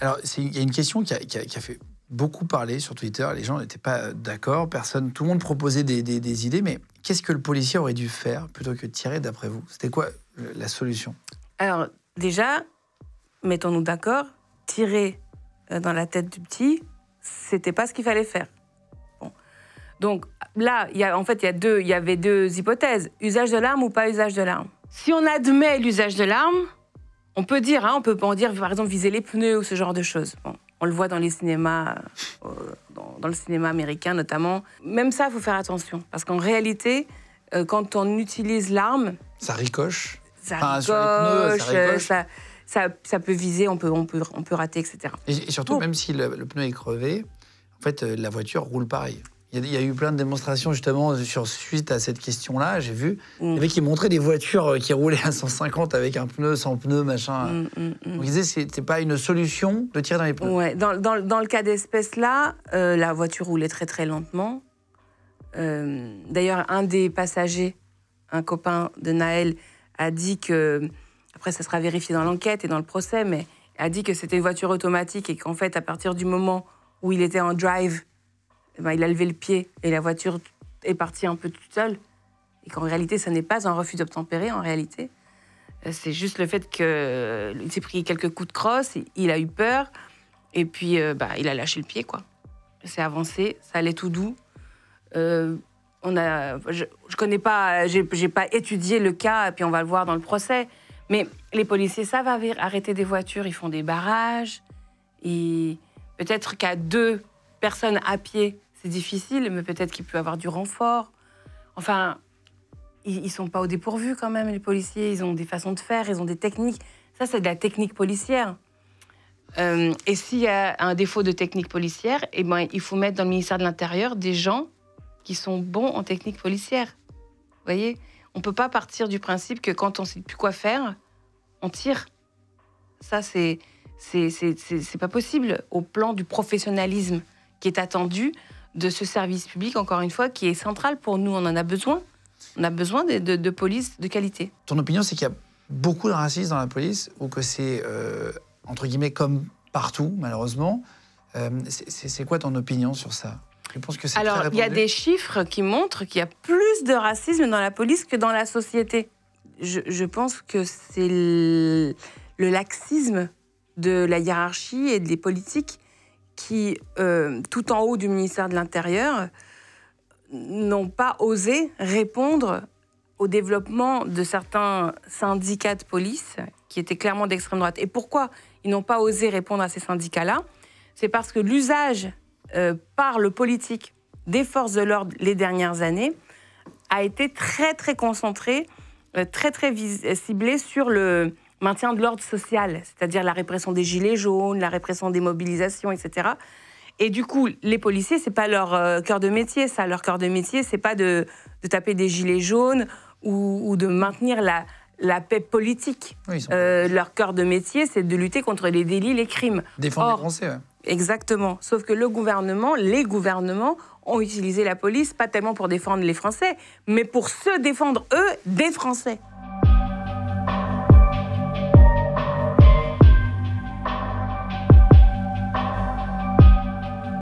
Alors, il y a une question qui a, fait beaucoup parler sur Twitter. Les gens n'étaient pas d'accord. Personne, tout le monde proposait des, idées. Mais qu'est-ce que le policier aurait dû faire plutôt que tirer, d'après vous C'était quoi la solution Alors, déjà, mettons-nous d'accord, tirer euh, dans la tête du petit, c'était pas ce qu'il fallait faire. Bon. Donc là, y en fait, il y avait deux hypothèses usage de l'arme ou pas usage de l'arme. Si on admet l'usage de l'arme, on peut dire, hein, on peut pas en dire, par exemple, viser les pneus ou ce genre de choses. on le voit dans les cinémas, euh, dans, le cinéma américain notamment. Même ça, il faut faire attention. Parce qu'en réalité, euh, quand on utilise l'arme. Ça ricoche Ça ça, peut viser, on peut, on peut, on peut rater, etc. Et, surtout, même si le, pneu est crevé, en fait, euh, la voiture roule pareil. Il y, a eu plein de démonstrations justement sur, suite à cette question-là, j'ai vu. Mm. Il y avait qui montraient des voitures euh, qui roulaient à 150 avec un pneu, sans pneu, machin. Mm, mm, que ce c'était pas une solution de tirer dans les pneus. Ouais. Dans, le cas d'espèce là, euh, la voiture roulait très très lentement. Euh, d'ailleurs, un des passagers, un copain de Naël, a dit que, après ça sera vérifié dans l'enquête et dans le procès, mais a dit que c'était une voiture automatique et qu'en fait, à partir du moment où il était en drive, il a levé le pied et la voiture est partie un peu toute seule. Et qu'en réalité, ça n'est pas un refus d'obtempérer, en réalité. Euh, c'est juste le fait qu'il euh, s'est pris quelques coups de crosse, il a eu peur, et puis euh, bah, il a lâché le pied, quoi. C'est avancé, ça allait tout doux. on je, connais pas, j'ai pas étudié le cas, et puis on va le voir dans le procès. Mais les policiers savent arrêter des voitures, ils font des barrages. Peut-être qu'à deux personnes à pied, difficile, mais peut-être qu'il peut avoir du renfort. Enfin, ils ne sont pas au dépourvu quand même, les policiers. Ils ont des façons de faire, ils ont des techniques. Ça, c'est de la technique policière. Euh, et s'il y a un défaut de technique policière, eh ben, il faut mettre dans le ministère de l'Intérieur des gens qui sont bons en technique policière. Vous voyez On ne peut pas partir du principe que quand on ne sait plus quoi faire, on tire. Ça, c'est c'est pas possible au plan du professionnalisme qui est attendu de ce service public, encore une fois, qui est central pour nous. On en a besoin. On a besoin de, police de qualité. Ton opinion, c'est qu'il y a beaucoup de racisme dans la police ou que c'est, euh, entre guillemets, comme partout, malheureusement. Euh, c'est quoi ton opinion sur ça je pense que Alors, il y a des chiffres qui montrent qu'il y a plus de racisme dans la police que dans la société. Je, pense que c'est le, laxisme de la hiérarchie et des politiques qui, euh, tout en haut du ministère de l'Intérieur, n'ont pas osé répondre au développement de certains syndicats de police qui étaient clairement d'extrême droite. Et pourquoi ils n'ont pas osé répondre à ces syndicats-là C'est parce que l'usage euh, par le politique des forces de l'ordre les dernières années a été très très concentré, euh, très très ciblé sur le, maintien de l'ordre social, c'est-à-dire la répression des gilets jaunes, la répression des mobilisations, etc. Et du coup, les policiers, c'est pas leur euh, cœur de métier, ça. Leur cœur de métier, c'est pas de, taper des gilets jaunes ou, de maintenir la, paix politique. Euh, leur cœur de métier, c'est de lutter contre les délits, les crimes. Défendre les Français, Exactement. Sauf que le gouvernement, les gouvernements ont utilisé la police, pas tellement pour défendre les Français, mais pour se défendre, eux, des Français.